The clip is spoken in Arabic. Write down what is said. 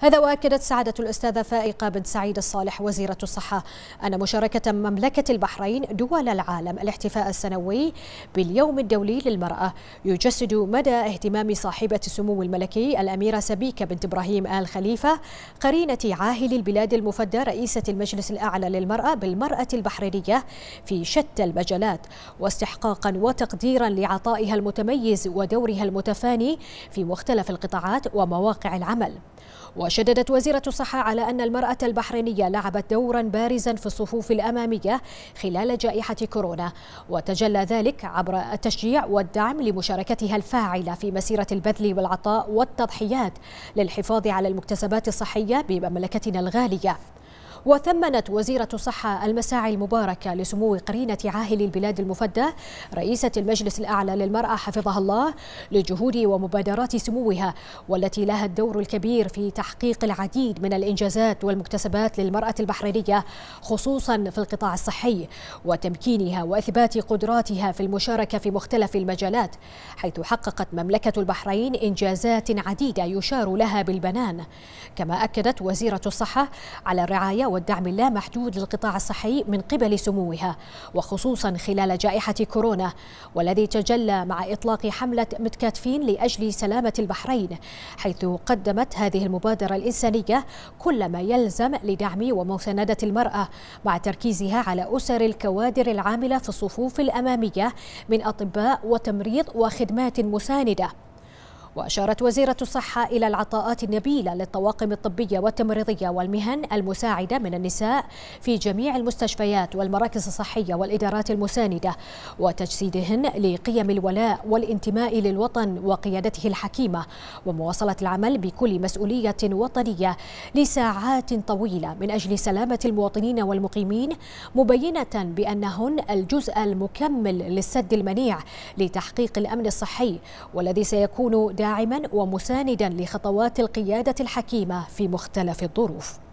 هذا وأكدت سعادة الأستاذة فائقة بن سعيد الصالح وزيرة الصحة أن مشاركة مملكة البحرين دول العالم الاحتفاء السنوي باليوم الدولي للمرأة يجسد مدى اهتمام صاحبة السمو الملكي الأميرة سبيكة بنت إبراهيم آل خليفة قرينة عاهل البلاد المفدى رئيسة المجلس الأعلى للمرأة بالمرأة البحرينية في شتى المجالات واستحقاقا وتقديرا لعطائها المتميز ودورها المتفاني في مختلف القطاعات ومواقع العمل. وشددت وزيرة الصحة على أن المرأة البحرينية لعبت دورا بارزا في الصفوف الأمامية خلال جائحة كورونا وتجلى ذلك عبر التشجيع والدعم لمشاركتها الفاعلة في مسيرة البذل والعطاء والتضحيات للحفاظ على المكتسبات الصحية بمملكتنا الغالية وثمنت وزيرة الصحة المساعي المباركة لسمو قرينة عاهل البلاد المفدى رئيسة المجلس الأعلى للمرأة حفظها الله لجهود ومبادرات سموها والتي لها الدور الكبير في تحقيق العديد من الإنجازات والمكتسبات للمرأة البحرينية خصوصا في القطاع الصحي وتمكينها وإثبات قدراتها في المشاركة في مختلف المجالات حيث حققت مملكة البحرين إنجازات عديدة يشار لها بالبنان كما أكدت وزيرة الصحة على الرعاية والدعم اللامحدود للقطاع الصحي من قبل سموها وخصوصا خلال جائحة كورونا والذي تجلى مع إطلاق حملة متكاتفين لأجل سلامة البحرين حيث قدمت هذه المبادرة الإنسانية كل ما يلزم لدعم ومساندة المرأة مع تركيزها على أسر الكوادر العاملة في الصفوف الأمامية من أطباء وتمريض وخدمات مساندة وأشارت وزيرة الصحة إلى العطاءات النبيلة للطواقم الطبية والتمريضية والمهن المساعدة من النساء في جميع المستشفيات والمراكز الصحية والإدارات المساندة وتجسيدهن لقيم الولاء والانتماء للوطن وقيادته الحكيمة ومواصلة العمل بكل مسؤولية وطنية لساعات طويلة من أجل سلامة المواطنين والمقيمين مبينة بأنهن الجزء المكمل للسد المنيع لتحقيق الأمن الصحي والذي سيكون داعم داعما ومساندا لخطوات القيادة الحكيمة في مختلف الظروف